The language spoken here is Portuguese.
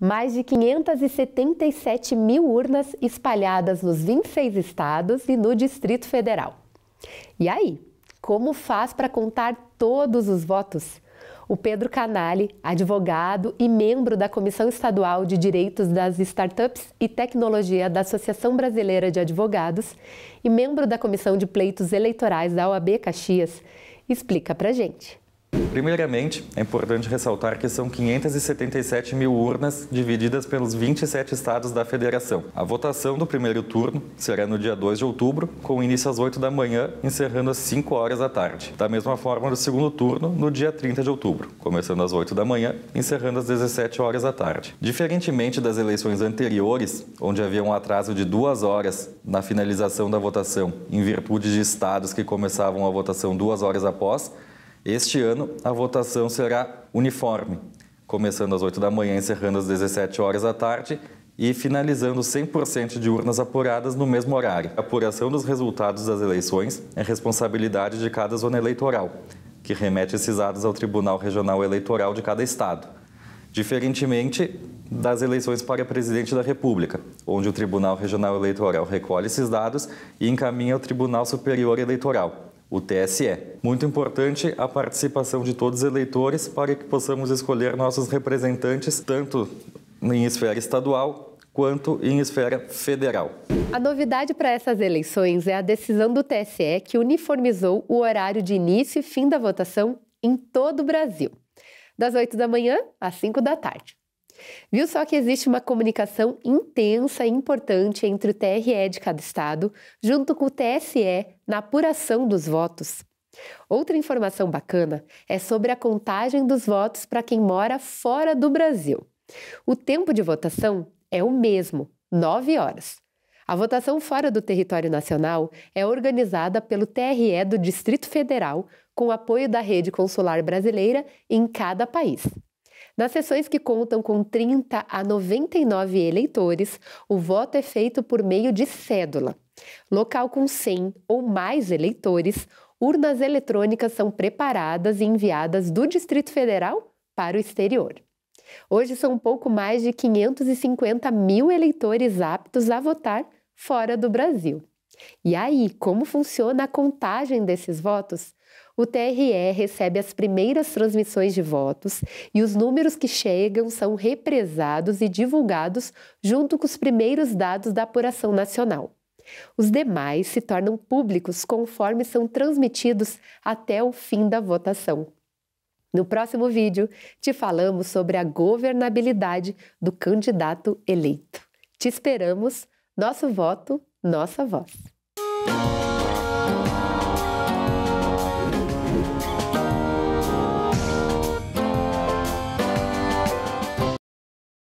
mais de 577 mil urnas espalhadas nos 26 estados e no Distrito Federal. E aí, como faz para contar todos os votos? O Pedro Canali, advogado e membro da Comissão Estadual de Direitos das Startups e Tecnologia da Associação Brasileira de Advogados e membro da Comissão de Pleitos Eleitorais da OAB Caxias, explica para gente. Primeiramente, é importante ressaltar que são 577 mil urnas divididas pelos 27 estados da federação. A votação do primeiro turno será no dia 2 de outubro, com início às 8 da manhã, encerrando às 5 horas da tarde. Da mesma forma, no segundo turno, no dia 30 de outubro, começando às 8 da manhã, encerrando às 17 horas da tarde. Diferentemente das eleições anteriores, onde havia um atraso de duas horas na finalização da votação, em virtude de estados que começavam a votação duas horas após, este ano, a votação será uniforme, começando às 8 da manhã, encerrando às 17 horas da tarde e finalizando 100% de urnas apuradas no mesmo horário. A apuração dos resultados das eleições é responsabilidade de cada zona eleitoral, que remete esses dados ao Tribunal Regional Eleitoral de cada estado, diferentemente das eleições para presidente da República, onde o Tribunal Regional Eleitoral recolhe esses dados e encaminha ao Tribunal Superior Eleitoral o TSE. Muito importante a participação de todos os eleitores para que possamos escolher nossos representantes, tanto em esfera estadual quanto em esfera federal. A novidade para essas eleições é a decisão do TSE que uniformizou o horário de início e fim da votação em todo o Brasil, das 8 da manhã às 5 da tarde. Viu só que existe uma comunicação intensa e importante entre o TRE de cada estado, junto com o TSE, na apuração dos votos. Outra informação bacana é sobre a contagem dos votos para quem mora fora do Brasil. O tempo de votação é o mesmo, 9 horas. A votação fora do território nacional é organizada pelo TRE do Distrito Federal, com apoio da rede consular brasileira em cada país. Nas sessões que contam com 30 a 99 eleitores, o voto é feito por meio de cédula. Local com 100 ou mais eleitores, urnas eletrônicas são preparadas e enviadas do Distrito Federal para o exterior. Hoje são um pouco mais de 550 mil eleitores aptos a votar fora do Brasil. E aí, como funciona a contagem desses votos? O TRE recebe as primeiras transmissões de votos e os números que chegam são represados e divulgados junto com os primeiros dados da apuração nacional. Os demais se tornam públicos conforme são transmitidos até o fim da votação. No próximo vídeo, te falamos sobre a governabilidade do candidato eleito. Te esperamos! Nosso voto, nossa voz.